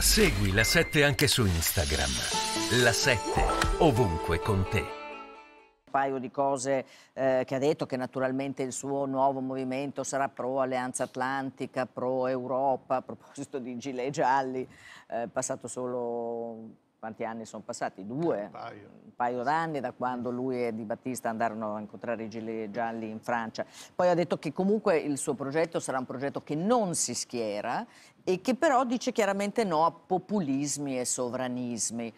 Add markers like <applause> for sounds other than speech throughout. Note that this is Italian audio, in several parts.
Segui la 7 anche su Instagram. La 7 ovunque con te Un paio di cose eh, che ha detto, che naturalmente il suo nuovo movimento sarà pro Alleanza Atlantica, pro Europa, a proposito di gilet gialli, eh, passato solo quanti anni sono passati? Due, un paio, paio d'anni da quando lui e Di Battista andarono a incontrare i gilet gialli in Francia. Poi ha detto che comunque il suo progetto sarà un progetto che non si schiera e che però dice chiaramente no a populismi e sovranismi.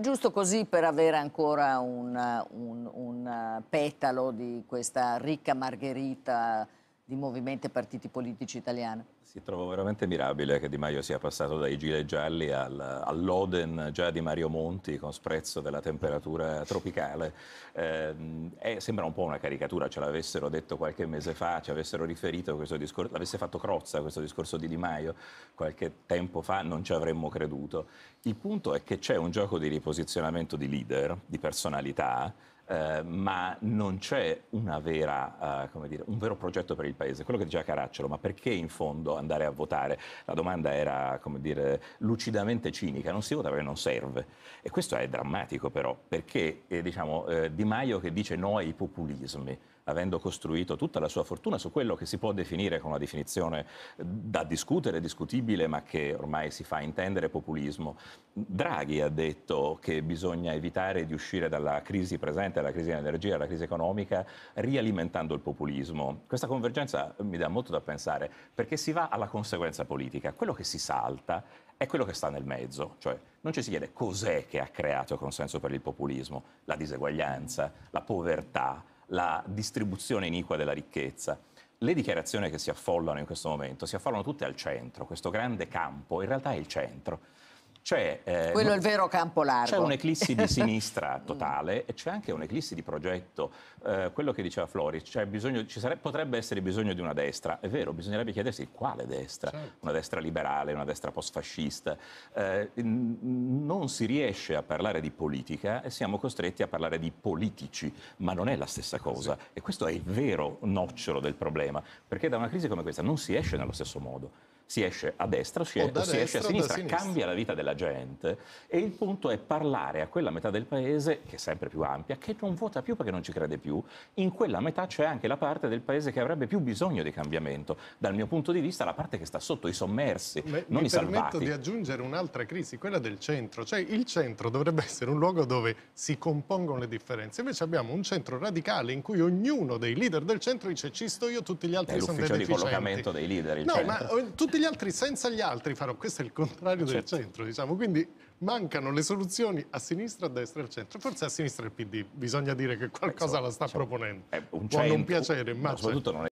Giusto così per avere ancora un, un, un petalo di questa ricca margherita di movimenti e partiti politici italiani. Si trovo veramente mirabile che Di Maio sia passato dai gilet gialli al, all'Oden già di Mario Monti con sprezzo della temperatura tropicale. Eh, sembra un po' una caricatura, ce l'avessero detto qualche mese fa, ci avessero riferito questo discorso, l'avesse fatto Crozza questo discorso di Di Maio qualche tempo fa, non ci avremmo creduto. Il punto è che c'è un gioco di riposizionamento di leader, di personalità, eh, ma non c'è vera, eh, dire, un vero progetto per il Paese, quello che diceva Caracciolo, ma perché in fondo andare a votare? La domanda era dire, lucidamente cinica, non si vota perché non serve. E questo è drammatico però, perché eh, diciamo, eh, Di Maio che dice no ai populismi, avendo costruito tutta la sua fortuna su quello che si può definire con una definizione da discutere, discutibile, ma che ormai si fa intendere populismo. Draghi ha detto che bisogna evitare di uscire dalla crisi presente ambiente, alla crisi dell'energia, alla crisi economica, rialimentando il populismo. Questa convergenza mi dà molto da pensare perché si va alla conseguenza politica. Quello che si salta è quello che sta nel mezzo, cioè non ci si chiede cos'è che ha creato consenso per il populismo, la diseguaglianza, la povertà, la distribuzione iniqua della ricchezza. Le dichiarazioni che si affollano in questo momento si affollano tutte al centro, questo grande campo in realtà è il centro. C'è, cioè, eh, Quello è il vero campo largo. C'è un'eclissi di <laughs> sinistra mm. totale e c'è anche un'eclissi di progetto. Eh, quello che diceva Floris, cioè bisogno, ci sare, potrebbe essere bisogno di una destra. È vero, bisognerebbe chiedersi quale destra. Certo. Una destra liberale, una destra post-fascista. Eh, non si riesce a parlare di politica e siamo costretti a parlare di politici, ma non è la stessa cosa. Sì. E questo è il vero nocciolo del problema, perché da una crisi come questa non si esce nello stesso modo si esce a destra, si, o da si esce a sinistra, sinistra, cambia la vita della gente e il punto è parlare a quella metà del paese, che è sempre più ampia, che non vota più perché non ci crede più, in quella metà c'è anche la parte del paese che avrebbe più bisogno di cambiamento, dal mio punto di vista la parte che sta sotto i sommersi, Beh, non i salvati. Mi permetto di aggiungere un'altra crisi, quella del centro, cioè il centro dovrebbe essere un luogo dove si compongono le differenze, invece abbiamo un centro radicale in cui ognuno dei leader del centro dice ci sto io, tutti gli altri Beh, sono deficienti. È l'ufficio di collocamento dei leader, il no, centro. Ma, eh, tutti degli altri senza gli altri farò. Questo è il contrario certo. del centro, diciamo. Quindi mancano le soluzioni a sinistra, a destra e al centro. Forse a sinistra il PD, bisogna dire che qualcosa Penso, la sta cioè, proponendo. È un Può centro, non piacere, ma... No, soprattutto certo. non è